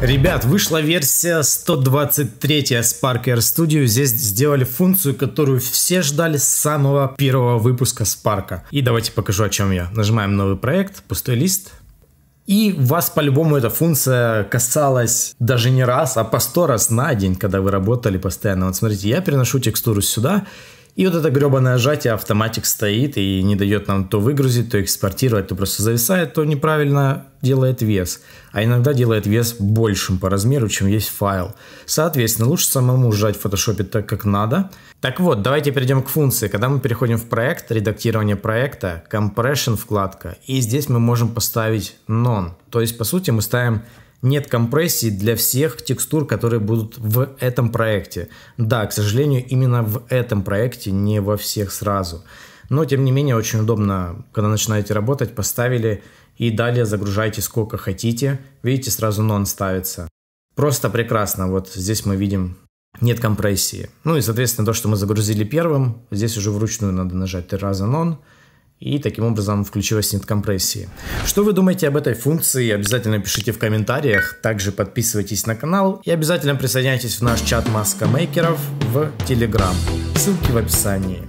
Ребят, вышла версия 123 Sparker Studio. Здесь сделали функцию, которую все ждали с самого первого выпуска Spark. И давайте покажу, о чем я. Нажимаем новый проект, пустой лист. И вас по-любому эта функция касалась даже не раз, а по сто раз на день, когда вы работали постоянно. Вот смотрите, я переношу текстуру сюда. И вот это гребаное сжатие автоматик стоит и не дает нам то выгрузить, то экспортировать, то просто зависает, то неправильно делает вес. А иногда делает вес большим по размеру, чем есть файл. Соответственно, лучше самому сжать в фотошопе так, как надо. Так вот, давайте перейдем к функции. Когда мы переходим в проект, редактирование проекта, compression вкладка, и здесь мы можем поставить none. То есть, по сути, мы ставим нет компрессии для всех текстур, которые будут в этом проекте. Да, к сожалению, именно в этом проекте, не во всех сразу. Но, тем не менее, очень удобно, когда начинаете работать, поставили и далее загружайте сколько хотите. Видите, сразу нон ставится. Просто прекрасно. Вот здесь мы видим нет компрессии. Ну и, соответственно, то, что мы загрузили первым, здесь уже вручную надо нажать три раза нон и таким образом включилась нет компрессии. Что вы думаете об этой функции? Обязательно пишите в комментариях, также подписывайтесь на канал и обязательно присоединяйтесь в наш чат маска-мейкеров в Telegram. Ссылки в описании.